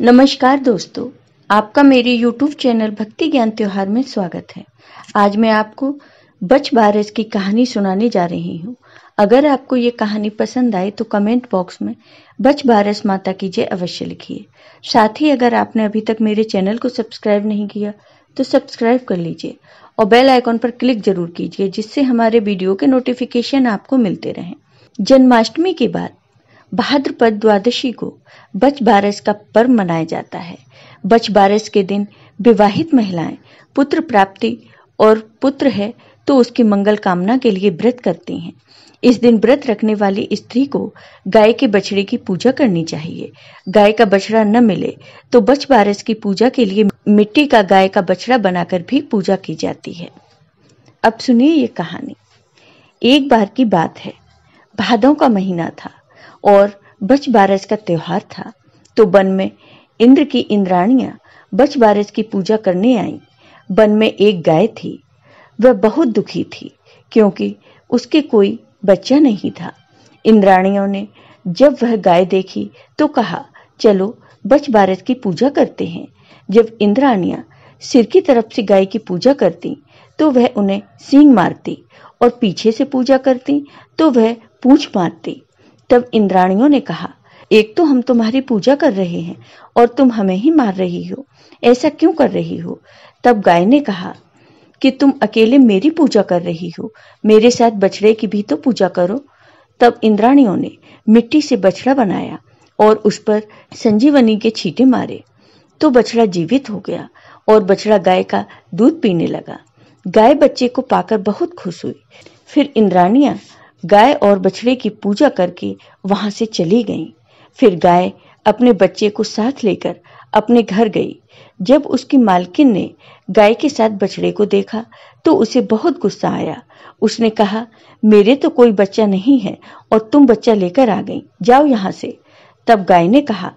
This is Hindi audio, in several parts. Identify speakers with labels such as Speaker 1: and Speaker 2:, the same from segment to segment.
Speaker 1: नमस्कार दोस्तों आपका मेरे YouTube चैनल भक्ति ज्ञान त्योहार में स्वागत है आज मैं आपको बच बारस की कहानी सुनाने जा रही हूँ अगर आपको ये कहानी पसंद आए तो कमेंट बॉक्स में बच बारस माता की जय अवश्य लिखिए साथ ही अगर आपने अभी तक मेरे चैनल को सब्सक्राइब नहीं किया तो सब्सक्राइब कर लीजिए और बेल आइकॉन पर क्लिक जरूर कीजिए जिससे हमारे वीडियो के नोटिफिकेशन आपको मिलते रहें जन्माष्टमी के बाद भाद्रपद द्वादशी को बच बारस का पर्व मनाया जाता है बच बारस के दिन विवाहित महिलाएं पुत्र प्राप्ति और पुत्र है तो उसकी मंगल कामना के लिए व्रत करती हैं इस दिन व्रत रखने वाली स्त्री को गाय के बछड़े की पूजा करनी चाहिए गाय का बछड़ा न मिले तो बच बारस की पूजा के लिए मिट्टी का गाय का बछड़ा बनाकर भी पूजा की जाती है अब सुनिए ये कहानी एक बार की बात है भादों का महीना था और बच बारस का त्यौहार था तो वन में इंद्र की इंद्राणियां बच बारस की पूजा करने आई वन में एक गाय थी वह बहुत दुखी थी क्योंकि उसके कोई बच्चा नहीं था इंद्राणियों ने जब वह गाय देखी तो कहा चलो बच बारस की पूजा करते हैं जब इंद्राणियां सिर की तरफ से गाय की पूजा करती तो वह उन्हें सींग मारती और पीछे से पूजा करती तो वह पूछ मारती तब इंद्राणियों ने कहा एक तो हम तुम्हारी पूजा कर रहे हैं और तुम हमें ही मार रही हो ऐसा क्यों कर रही हो तब गाय ने कहा कि तुम अकेले मेरी पूजा कर रही हो मेरे साथ बछड़े की भी तो पूजा करो तब इंद्राणियों ने मिट्टी से बछड़ा बनाया और उस पर संजीवनी के छींटे मारे तो बछड़ा जीवित हो गया और बछड़ा गाय का दूध पीने लगा गाय बच्चे को पाकर बहुत खुश हुई फिर इंद्राणियां गाय और बछड़े की पूजा करके वहां से चली गई फिर गाय अपने बच्चे को साथ लेकर अपने घर गई जब उसकी मालकिन ने गाय के साथ बछड़े को देखा तो उसे बहुत गुस्सा आया उसने कहा मेरे तो कोई बच्चा नहीं है और तुम बच्चा लेकर आ गई जाओ यहाँ से तब गाय ने कहा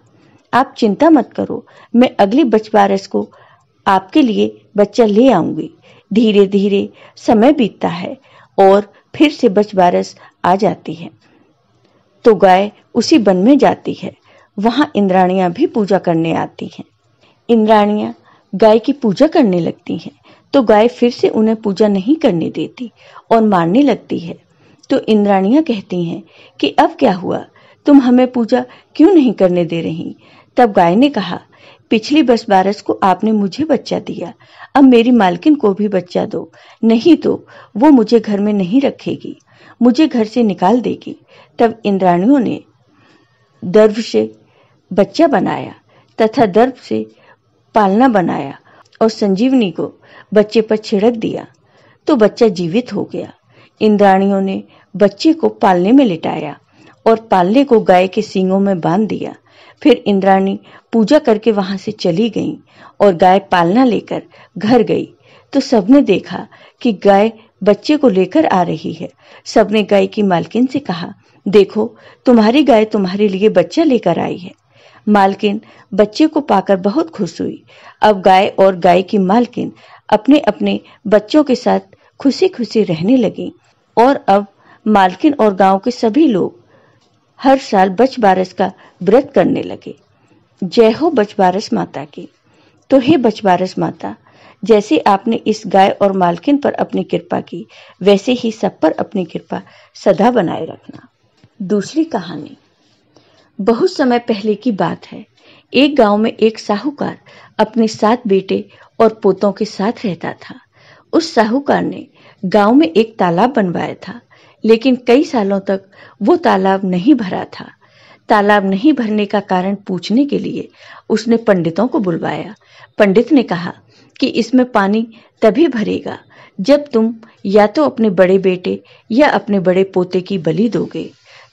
Speaker 1: आप चिंता मत करो मैं अगली बचबारस को आपके लिए बच्चा ले आऊंगी धीरे धीरे समय बीतता है और फिर से बच बारस आ जाती है तो गाय उसी वन में जाती है वहां इंद्राणियां भी पूजा करने आती हैं इंद्राणियां गाय की पूजा करने लगती हैं तो गाय फिर से उन्हें पूजा नहीं करने देती और मारने लगती है तो इंद्राणियां कहती हैं कि अब क्या हुआ तुम हमें पूजा क्यों नहीं करने दे रही तब गाय ने कहा पिछली बस बारस को आपने मुझे बच्चा दिया अब मेरी मालकिन को भी बच्चा दो नहीं तो वो मुझे घर में नहीं रखेगी मुझे घर से निकाल देगी तब इंद्राणियों ने दर्भ से बच्चा बनाया तथा दर्भ से पालना बनाया और संजीवनी को बच्चे पर छिड़क दिया तो बच्चा जीवित हो गया इंद्राणियों ने बच्चे को पालने में लिटाया और पालने को गाय के सींगों में बांध दिया फिर इंद्राणी पूजा करके वहां से चली गई और गाय पालना लेकर घर गई तो सबने देखा कि गाय बच्चे को लेकर आ रही है सबने गाय की मालकिन से कहा देखो तुम्हारी गाय तुम्हारे लिए बच्चा लेकर आई है मालकिन बच्चे को पाकर बहुत खुश हुई अब गाय और गाय की मालकिन अपने अपने बच्चों के साथ खुशी खुशी रहने लगी और अब मालकिन और गांव के सभी लोग हर साल बच बारस का व्रत करने लगे जय हो बच बारस माता की तो हे बच बारस माता जैसे आपने इस गाय और मालकिन पर अपनी कृपा की वैसे ही सब पर अपनी कृपा सदा बनाए रखना दूसरी कहानी बहुत समय पहले की बात है एक गांव में एक साहूकार अपने सात बेटे और पोतों के साथ रहता था उस साहूकार ने गांव में एक तालाब बनवाया था लेकिन कई सालों तक वो तालाब नहीं भरा था तालाब नहीं भरने का कारण पूछने के लिए उसने पंडितों को बुलवाया पंडित ने कहा कि इसमें पानी तभी भरेगा जब तुम या तो अपने बड़े बेटे या अपने बड़े पोते की बलि दोगे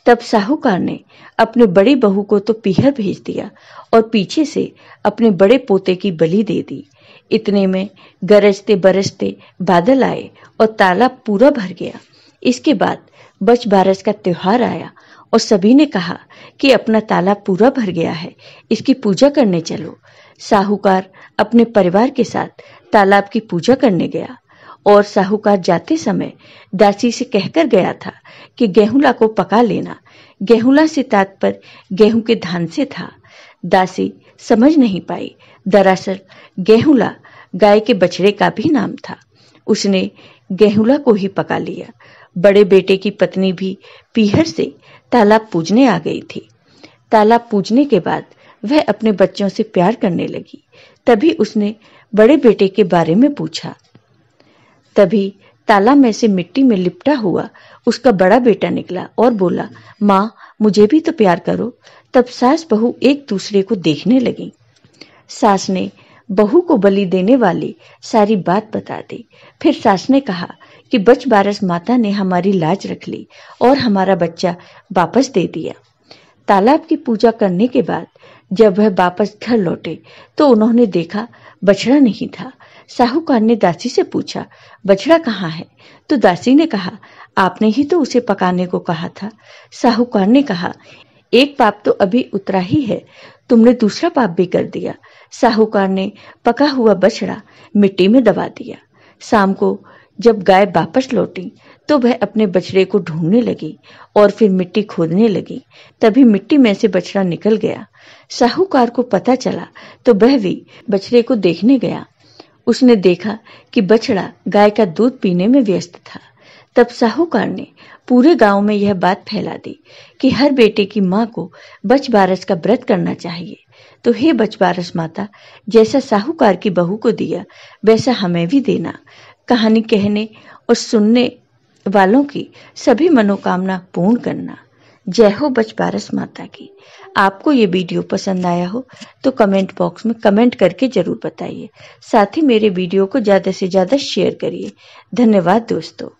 Speaker 1: तब साहूकार ने अपने बड़ी बहू को तो पीहर भेज दिया और पीछे से अपने बड़े पोते की बलि दे दी इतने में गरजते बरसते बादल आए और तालाब पूरा भर गया इसके बाद बच बारस का त्योहार आया और सभी ने कहा कि अपना तालाब पूरा भर गया है इसकी पूजा करने चलो साहूकार अपने परिवार के साथ तालाब की पूजा करने गया और साहूकार जाते समय दासी से कहकर गया था कि गेहूला को पका लेना गेहूला से तात्पर गेहूं के धान से था दासी समझ नहीं पाई दरअसल गेहूला गाय के बछड़े का भी नाम था उसने गेहूला को ही पका लिया बड़े बेटे की पत्नी भी पीहर से तालाब पूजने आ गई थी तालाब पूजने के बाद वह अपने बच्चों से प्यार करने लगी तभी उसने बड़े बेटे के बारे में पूछा तभी ताला में से मिट्टी में लिपटा हुआ उसका बड़ा बेटा निकला और बोला माँ मुझे भी तो प्यार करो तब सास बहू एक दूसरे को देखने लगी सास ने बहू को बलि देने वाली सारी बात बता दी फिर सास ने कहा कि बच बारस माता ने हमारी लाज रख ली और हमारा बच्चा वापस दे दिया तालाब की पूजा करने के बाद जब वह वापस घर लौटे तो उन्होंने देखा बछड़ा नहीं था साहूकार ने दासी से पूछा बछड़ा कहाँ है तो दासी ने कहा आपने ही तो उसे पकाने को कहा था साहूकार ने कहा एक पाप तो अभी उतरा ही है तुमने दूसरा पाप भी कर दिया साहूकार ने पका हुआ बछड़ा मिट्टी में दबा दिया शाम को जब गाय वापस लौटी तो वह अपने बछड़े को ढूंढने लगी और फिर मिट्टी खोदने लगी तभी मिट्टी में से बछड़ा निकल गया साहूकार को पता चला तो वह भी बछड़े को देखने गया उसने देखा कि बछड़ा गाय का दूध पीने में व्यस्त था तब साहूकार ने पूरे गांव में यह बात फैला दी कि हर बेटे की माँ को बच बारस का व्रत करना चाहिए तो हे बच बारस माता जैसा साहूकार की बहू को दिया वैसा हमें भी देना कहानी कहने और सुनने वालों की सभी मनोकामना पूर्ण करना जय हो बच पारस माता की आपको ये वीडियो पसंद आया हो तो कमेंट बॉक्स में कमेंट करके ज़रूर बताइए साथ ही मेरे वीडियो को ज़्यादा से ज़्यादा शेयर करिए धन्यवाद दोस्तों